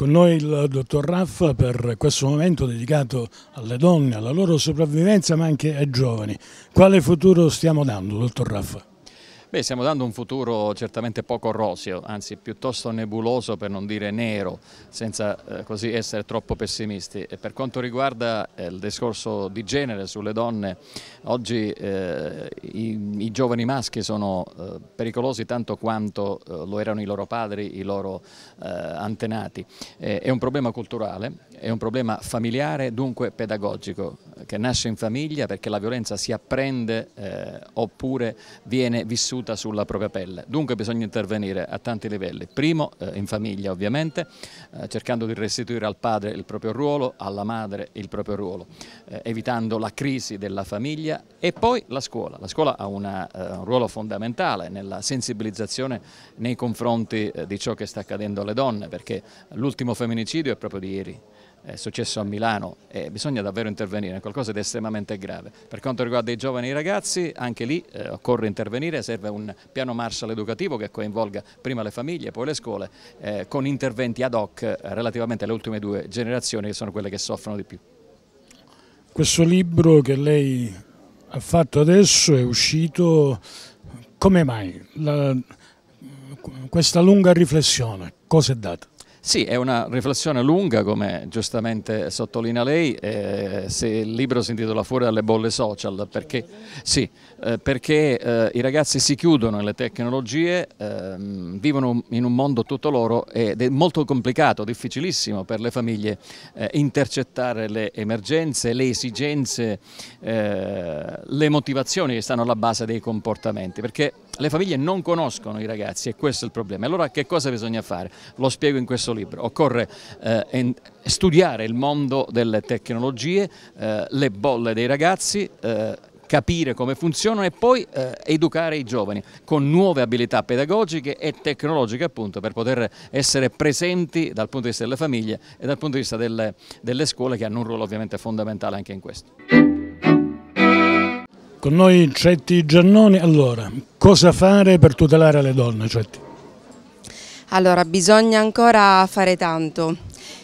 Con noi il dottor Raffa per questo momento dedicato alle donne, alla loro sopravvivenza ma anche ai giovani. Quale futuro stiamo dando, dottor Raffa? Beh, stiamo dando un futuro certamente poco roseo, anzi piuttosto nebuloso per non dire nero, senza eh, così essere troppo pessimisti. E per quanto riguarda eh, il discorso di genere sulle donne, oggi eh, i, i, giovani maschi sono eh, pericolosi tanto quanto eh, lo erano i loro padri, i loro eh, antenati. è un problema culturale è un problema familiare, dunque pedagogico, che nasce in famiglia perché la violenza si apprende eh, oppure viene vissuta sulla propria pelle. Dunque bisogna intervenire a tanti livelli. Primo, eh, in famiglia ovviamente, eh, cercando di restituire al padre il proprio ruolo, alla madre il proprio ruolo, eh, evitando la crisi della famiglia e poi la scuola. La scuola ha una, eh, un ruolo fondamentale nella sensibilizzazione nei confronti eh, di ciò che sta accadendo alle donne, perché l'ultimo femminicidio è proprio di ieri è successo a Milano e bisogna davvero intervenire, è qualcosa di estremamente grave. Per quanto riguarda i giovani ragazzi, anche lì eh, occorre intervenire, serve un piano Marshall educativo che coinvolga prima le famiglie, poi le scuole, eh, con interventi ad hoc eh, relativamente alle ultime due generazioni che sono quelle che soffrono di più. Questo libro che lei ha fatto adesso è uscito, come mai? La, questa lunga riflessione, cosa è data? Sì, è una riflessione lunga, come giustamente sottolinea lei, eh, se il libro si intitola Fuori dalle bolle social, perché, sì, eh, perché eh, i ragazzi si chiudono nelle tecnologie, ehm, vivono in un mondo tutto loro ed è molto complicato, difficilissimo per le famiglie eh, intercettare le emergenze, le esigenze eh, le motivazioni che stanno alla base dei comportamenti, perché le famiglie non conoscono i ragazzi e questo è il problema. Allora che cosa bisogna fare? Lo spiego in questo libro. Occorre eh, studiare il mondo delle tecnologie, eh, le bolle dei ragazzi, eh, capire come funzionano e poi eh, educare i giovani con nuove abilità pedagogiche e tecnologiche appunto per poter essere presenti dal punto di vista delle famiglie e dal punto di vista delle, delle scuole che hanno un ruolo ovviamente fondamentale anche in questo. Con noi Cetti Giannoni, allora, cosa fare per tutelare le donne Cetti? Allora, bisogna ancora fare tanto.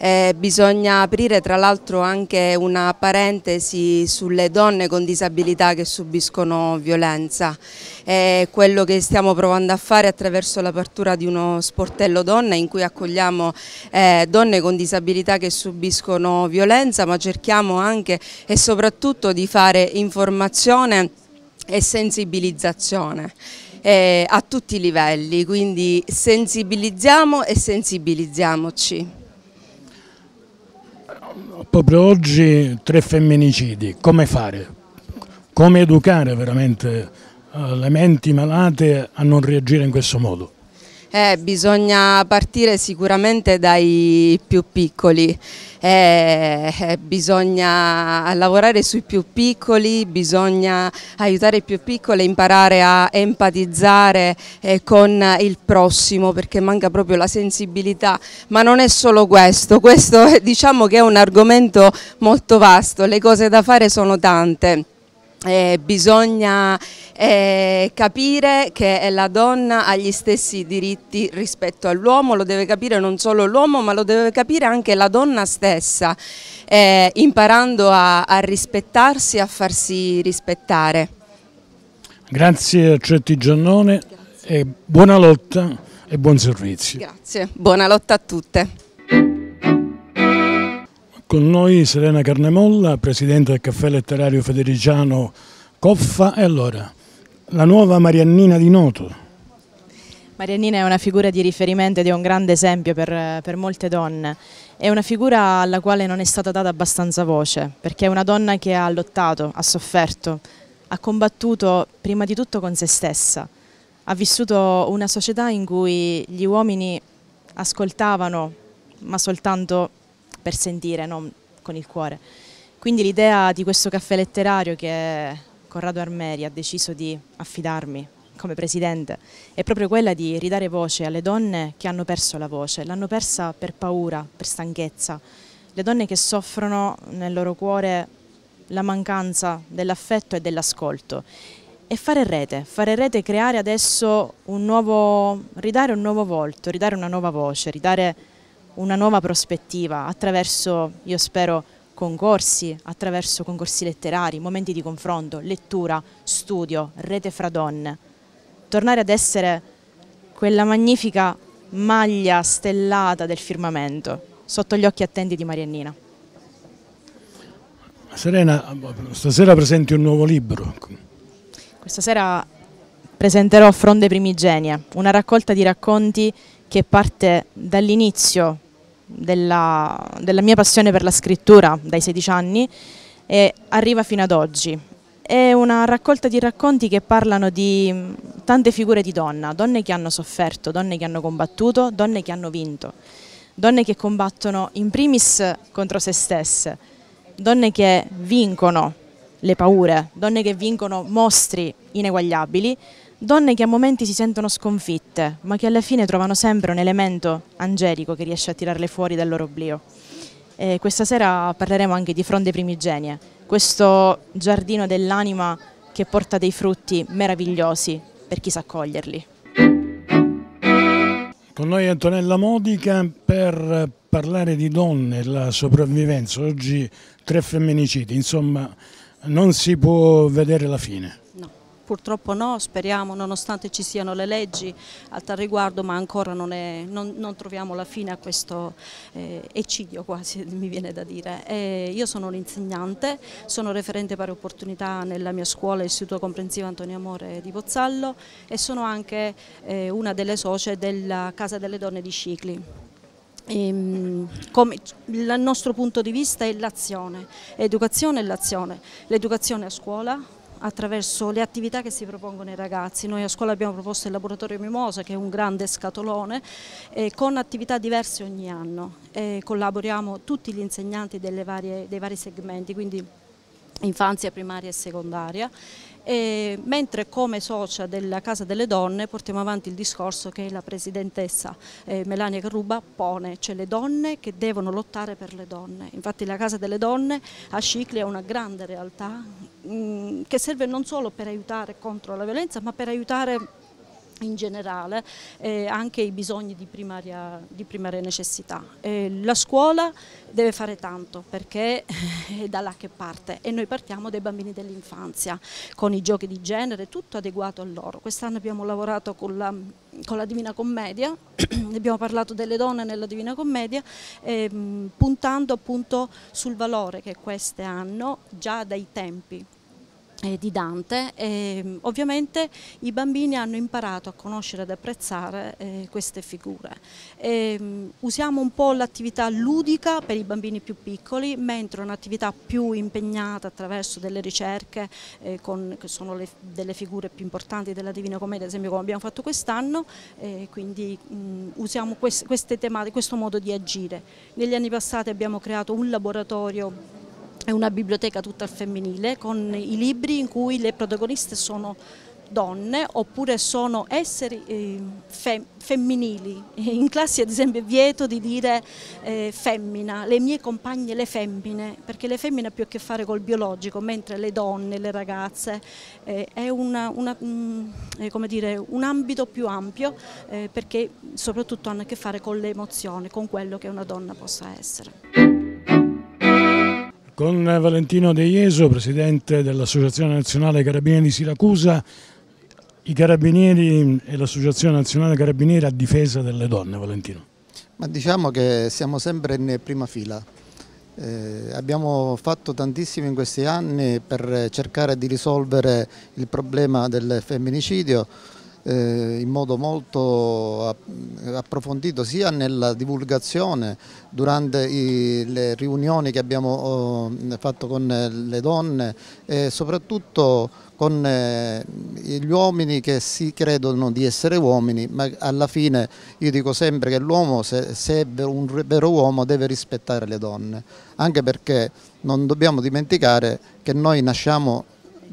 Eh, bisogna aprire tra l'altro anche una parentesi sulle donne con disabilità che subiscono violenza. Eh, quello che stiamo provando a fare attraverso l'apertura di uno sportello donna in cui accogliamo eh, donne con disabilità che subiscono violenza ma cerchiamo anche e soprattutto di fare informazione e sensibilizzazione. Eh, a tutti i livelli, quindi sensibilizziamo e sensibilizziamoci proprio oggi tre femminicidi, come fare? Come educare veramente eh, le menti malate a non reagire in questo modo? Eh, bisogna partire sicuramente dai più piccoli, eh, eh, bisogna lavorare sui più piccoli, bisogna aiutare i più piccoli a imparare a empatizzare eh, con il prossimo perché manca proprio la sensibilità, ma non è solo questo, questo diciamo che è un argomento molto vasto, le cose da fare sono tante. Eh, bisogna eh, capire che la donna ha gli stessi diritti rispetto all'uomo, lo deve capire non solo l'uomo ma lo deve capire anche la donna stessa, eh, imparando a, a rispettarsi e a farsi rispettare. Grazie a Cetti Giannone Grazie. buona lotta e buon servizio. Grazie, buona lotta a tutte. Con noi Serena Carnemolla, presidente del caffè letterario federiciano Coffa. E allora, la nuova Mariannina di Noto. Mariannina è una figura di riferimento ed è un grande esempio per, per molte donne. È una figura alla quale non è stata data abbastanza voce, perché è una donna che ha lottato, ha sofferto, ha combattuto prima di tutto con se stessa. Ha vissuto una società in cui gli uomini ascoltavano, ma soltanto per sentire, non con il cuore. Quindi l'idea di questo caffè letterario che Corrado Armeri ha deciso di affidarmi come presidente è proprio quella di ridare voce alle donne che hanno perso la voce, l'hanno persa per paura, per stanchezza, le donne che soffrono nel loro cuore la mancanza dell'affetto e dell'ascolto e fare rete, fare rete, creare adesso un nuovo, ridare un nuovo volto, ridare una nuova voce, ridare una nuova prospettiva attraverso, io spero, concorsi, attraverso concorsi letterari, momenti di confronto, lettura, studio, rete fra donne. Tornare ad essere quella magnifica maglia stellata del firmamento sotto gli occhi attenti di Mariannina. Serena, stasera presenti un nuovo libro. Questa sera presenterò Fronde Primigenie, una raccolta di racconti che parte dall'inizio della, della mia passione per la scrittura dai 16 anni e arriva fino ad oggi. È una raccolta di racconti che parlano di tante figure di donna, donne che hanno sofferto, donne che hanno combattuto, donne che hanno vinto, donne che combattono in primis contro se stesse, donne che vincono le paure, donne che vincono mostri ineguagliabili, Donne che a momenti si sentono sconfitte, ma che alla fine trovano sempre un elemento angelico che riesce a tirarle fuori dal loro oblio. E questa sera parleremo anche di fronde primigenie, questo giardino dell'anima che porta dei frutti meravigliosi per chi sa coglierli. Con noi Antonella Modica per parlare di donne, la sopravvivenza, oggi tre femminicidi, insomma non si può vedere la fine purtroppo no, speriamo, nonostante ci siano le leggi a tal riguardo, ma ancora non, è, non, non troviamo la fine a questo eh, eccidio quasi, mi viene da dire. E eh, io sono un'insegnante, sono referente pari opportunità nella mia scuola, Istituto Comprensivo Antonio Amore di Pozzallo e sono anche eh, una delle socie della Casa delle Donne di Cicli. Ehm, come, il nostro punto di vista è l'azione, educazione e l'azione, l'educazione a scuola, attraverso le attività che si propongono ai ragazzi. Noi a scuola abbiamo proposto il laboratorio Mimosa che è un grande scatolone eh, con attività diverse ogni anno. Eh, collaboriamo tutti gli insegnanti varie, dei vari segmenti, quindi infanzia primaria e secondaria, e, mentre come socia della Casa delle Donne portiamo avanti il discorso che la Presidentessa eh, Melania Carruba pone, cioè le donne che devono lottare per le donne. Infatti la Casa delle Donne a Scicli è una grande realtà mm, che serve non solo per aiutare contro la violenza ma per aiutare in generale eh, anche i bisogni di primaria, di primaria necessità. Eh, la scuola deve fare tanto perché è da là che parte e noi partiamo dai bambini dell'infanzia con i giochi di genere, tutto adeguato a loro. Quest'anno abbiamo lavorato con la, con la Divina Commedia, abbiamo parlato delle donne nella Divina Commedia, eh, puntando appunto sul valore che queste hanno già dai tempi eh, di Dante e ehm, ovviamente i bambini hanno imparato a conoscere ed apprezzare eh, queste figure. E, ehm, usiamo un po' l'attività ludica per i bambini più piccoli, mentre un'attività più impegnata attraverso delle ricerche eh, con, che sono le, delle figure più importanti della Divina Commedia, ad esempio come abbiamo fatto quest'anno, eh, quindi mh, usiamo quest, queste tematiche, questo modo di agire. Negli anni passati abbiamo creato un laboratorio è una biblioteca tutta al femminile con i libri in cui le protagoniste sono donne oppure sono esseri eh, fem femminili. In classe ad esempio è vieto di dire eh, femmina, le mie compagne le femmine, perché le femmine hanno più a che fare col biologico, mentre le donne, le ragazze, eh, è una, una, mh, mm, eh, dire, un ambito più ampio eh, perché soprattutto hanno a che fare con le emozioni, con quello che una donna possa essere. Con Valentino De Ieso, presidente dell'Associazione Nazionale Carabinieri di Siracusa, i Carabinieri e l'Associazione Nazionale Carabinieri a difesa delle donne, Valentino. Ma diciamo che siamo sempre in prima fila. Eh, abbiamo fatto tantissimo in questi anni per cercare di risolvere il problema del femminicidio eh, in modo molto approfondito sia nella divulgazione durante le riunioni che abbiamo oh, fatto con eh, le donne e soprattutto con eh, gli uomini che si credono di essere uomini, ma alla fine io dico sempre che l'uomo, se, se, è un vero uomo, deve rispettare le donne, anche perché non dobbiamo dimenticare che noi nasciamo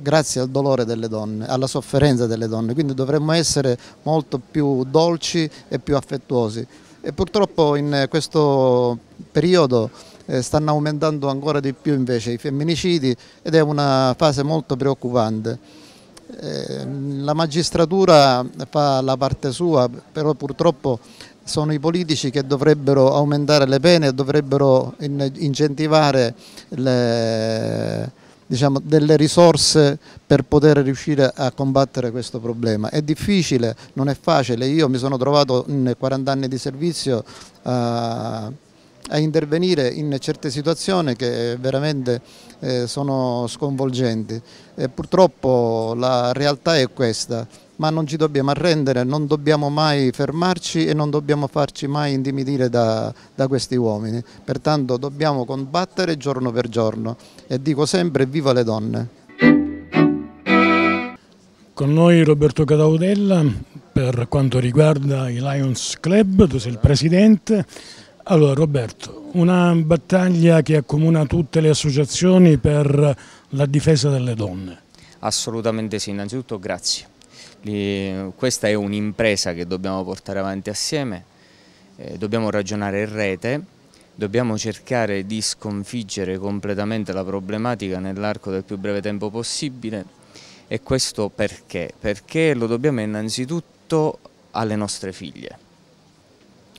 grazie al dolore delle donne, alla sofferenza delle donne, quindi dovremmo essere molto più dolci e più affettuosi. E purtroppo in eh, questo periodo eh, stanno aumentando ancora di più invece i femminicidi ed è una fase molto preoccupante. Eh, la magistratura fa la parte sua, però purtroppo sono i politici che dovrebbero aumentare le pene e dovrebbero incentivare le diciamo, delle risorse per poter riuscire a combattere questo problema. È difficile, non è facile, io mi sono trovato in 40 anni di servizio a, eh, a intervenire in certe situazioni che veramente eh, sono sconvolgenti e purtroppo la realtà è questa ma non ci dobbiamo arrendere, non dobbiamo mai fermarci e non dobbiamo farci mai intimidire da, da questi uomini. Pertanto dobbiamo combattere giorno per giorno e dico sempre viva le donne. Con noi Roberto Cadaudella per quanto riguarda i Lions Club, tu sei il presidente. Allora Roberto, una battaglia che accomuna tutte le associazioni per la difesa delle donne. Assolutamente sì, innanzitutto grazie questa è un'impresa che dobbiamo portare avanti assieme, eh, dobbiamo ragionare in rete, dobbiamo cercare di sconfiggere completamente la problematica nell'arco del più breve tempo possibile e questo perché? Perché lo dobbiamo innanzitutto alle nostre figlie.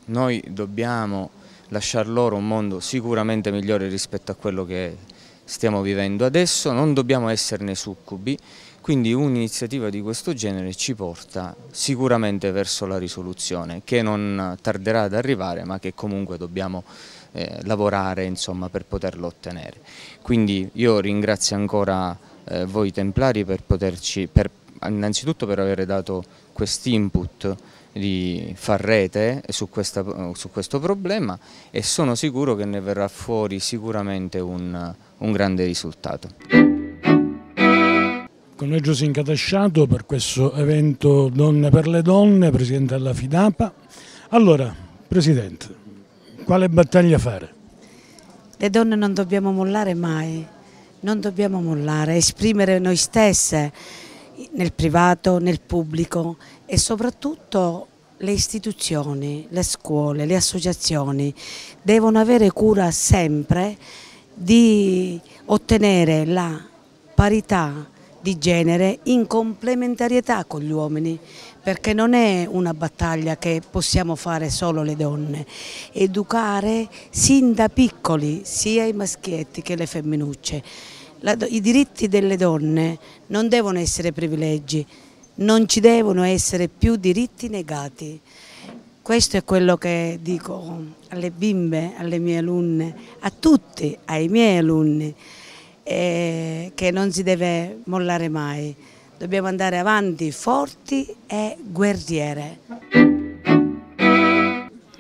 Noi dobbiamo lasciar loro un mondo sicuramente migliore rispetto a quello che stiamo vivendo adesso, non dobbiamo esserne succubi, quindi un'iniziativa di questo genere ci porta sicuramente verso la risoluzione che non tarderà ad arrivare ma che comunque dobbiamo eh, lavorare insomma, per poterlo ottenere. Quindi io ringrazio ancora eh, voi Templari per poterci, per, innanzitutto per aver dato questo input di far rete su, questa, su, questo problema e sono sicuro che ne verrà fuori sicuramente un, un grande risultato. Collegio Sincatesciato per questo evento Donne per le Donne, Presidente della FIDAPA. Allora, Presidente, quale battaglia fare? Le donne non dobbiamo mollare mai, non dobbiamo mollare, esprimere noi stesse nel privato, nel pubblico e soprattutto le istituzioni, le scuole, le associazioni devono avere cura sempre di ottenere la parità di genere in complementarietà con gli uomini, perché non è una battaglia che possiamo fare solo le donne, educare sin da piccoli sia i maschietti che le femminucce. La, I diritti delle donne non devono essere privilegi, non ci devono essere più diritti negati. Questo è quello che dico alle bimbe, alle mie alunne, a tutti, ai miei alunni e che non si deve mollare mai. Dobbiamo andare avanti forti e guerriere.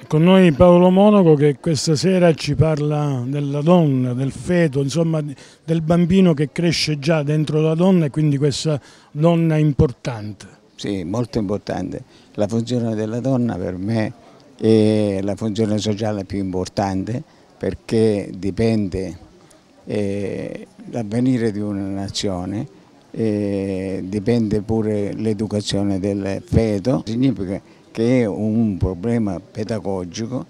Con noi Paolo Monaco che questa sera ci parla della donna, del feto, insomma del bambino che cresce già dentro la donna e quindi questa donna importante. Sì, molto importante. La funzione della donna per me è la funzione sociale più importante perché dipende eh, l'avvenire di una nazione eh, dipende pure l'educazione del feto, significa che è un problema pedagogico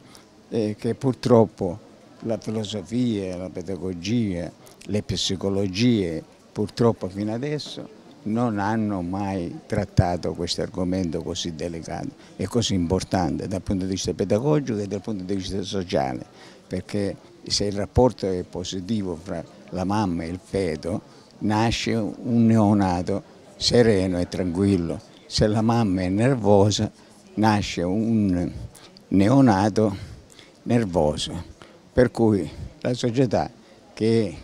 eh, che purtroppo la filosofia, la pedagogia, le psicologie purtroppo fino adesso non hanno mai trattato questo argomento così delicato e così importante dal punto di vista pedagogico e dal punto di vista sociale, perché se il rapporto è positivo fra la mamma e il feto, nasce un neonato sereno e tranquillo. Se la mamma è nervosa, nasce un neonato nervoso. Per cui la società, che è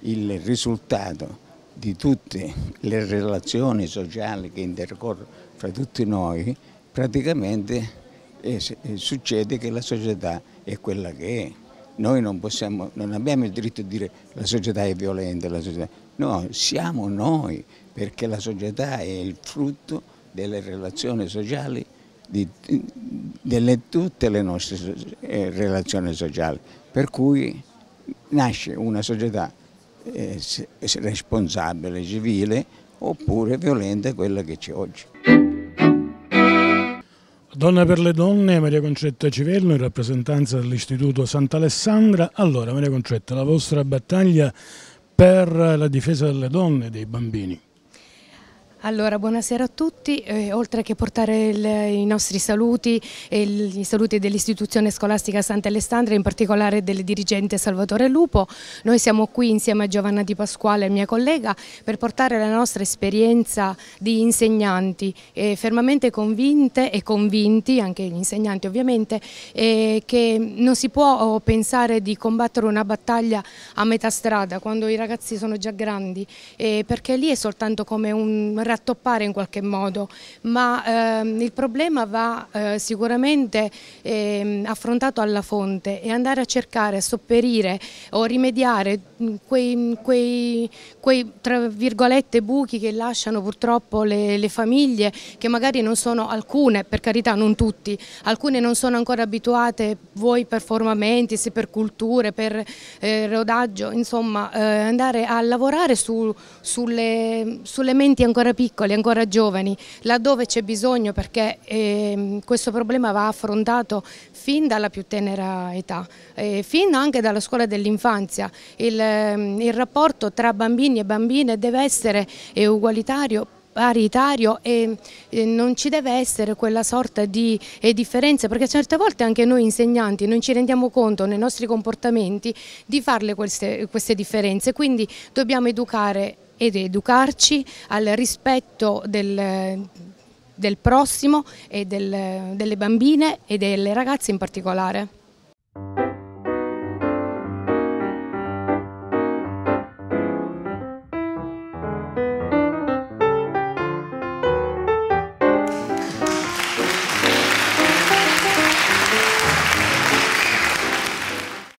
il risultato di tutte le relazioni sociali che intercorrono fra tutti noi, praticamente eh, eh, succede che la società è quella che è noi non, possiamo, non abbiamo il diritto di dire la società è violenta, società... no, siamo noi, perché la società è il frutto delle relazioni sociali, di, delle tutte le nostre eh, relazioni sociali, per cui nasce una società eh, responsabile, civile, oppure violenta quella che c'è oggi. Donna per le donne, Maria Concetta Civerno, in rappresentanza dell'Istituto Sant'Alessandra. Allora, Maria Concetta, la vostra battaglia per la difesa delle donne e dei bambini. Allora, buonasera a tutti. Eh, oltre che portare il, i nostri saluti e eh, i saluti dell'istituzione scolastica Sant'Alessandria, in particolare del dirigente Salvatore Lupo, noi siamo qui insieme a Giovanna Di Pasquale, mia collega, per portare la nostra esperienza di insegnanti eh, fermamente convinte e convinti, anche gli insegnanti ovviamente, eh, che non si può oh, pensare di combattere una battaglia a metà strada, quando i ragazzi sono già grandi, eh, perché lì è soltanto come un rattoppare in qualche modo, ma ehm, il problema va eh, sicuramente ehm, affrontato alla fonte e andare a cercare, a sopperire o rimediare mm, quei, mm, quei, quei tra virgolette buchi che lasciano purtroppo le, le famiglie che magari non sono alcune, per carità non tutti, alcune non sono ancora abituate voi per formamenti, se per culture, per eh, rodaggio, insomma eh, andare a lavorare su, sulle, sulle menti ancora più piccoli, ancora giovani, laddove c'è bisogno perché eh, questo problema va affrontato fin dalla più tenera età, eh, fin anche dalla scuola dell'infanzia. Il, ehm, il, rapporto tra bambini e bambine deve essere ugualitario paritario e non ci deve essere quella sorta di eh, differenza perché certe volte anche noi insegnanti non ci rendiamo conto nei nostri comportamenti di farle queste, queste differenze quindi dobbiamo educare ed educarci al rispetto del, del prossimo e del, delle bambine e delle ragazze in particolare.